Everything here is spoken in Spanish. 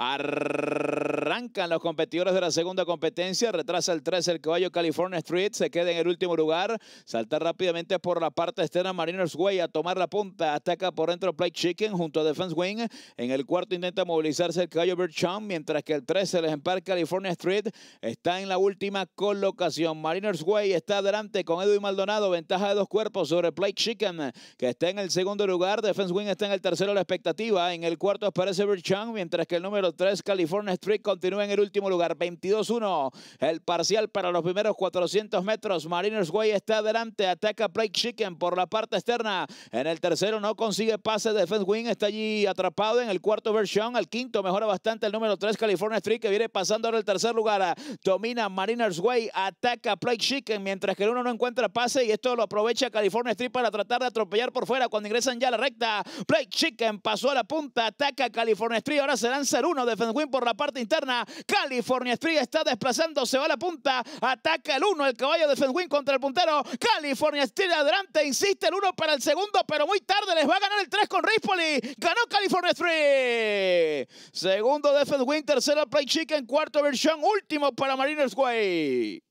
Arr- Arrancan los competidores de la segunda competencia. Retrasa el 13 el caballo California Street. Se queda en el último lugar. Salta rápidamente por la parte externa Mariners Way a tomar la punta. Ataca por dentro Play Chicken junto a Defense Wing. En el cuarto intenta movilizarse el caballo Chum Mientras que el 13 el ejemplar California Street está en la última colocación. Mariners Way está adelante con Edwin Maldonado. Ventaja de dos cuerpos sobre Play Chicken que está en el segundo lugar. Defense Wing está en el tercero la expectativa. En el cuarto aparece Chum Mientras que el número 3 California Street con continúa en el último lugar, 22-1. El parcial para los primeros 400 metros. Mariners Way está adelante, ataca Blake Chicken por la parte externa. En el tercero no consigue pase, Defense Wing está allí atrapado en el cuarto versión. Al quinto mejora bastante el número 3, California Street, que viene pasando en el tercer lugar. Domina Mariners Way, ataca Blake Chicken, mientras que el uno no encuentra pase y esto lo aprovecha California Street para tratar de atropellar por fuera cuando ingresan ya a la recta. Blake Chicken pasó a la punta, ataca California Street, ahora se serán el uno. Defense Wing por la parte interna. California Street está desplazando, se va a la punta. Ataca el 1, el caballo de Fenwin contra el puntero. California Street adelante, insiste el 1 para el segundo, pero muy tarde les va a ganar el 3 con Rispoli. Ganó California Street Segundo de Fenwin, tercero Play Chicken, cuarto versión, último para Mariners Way.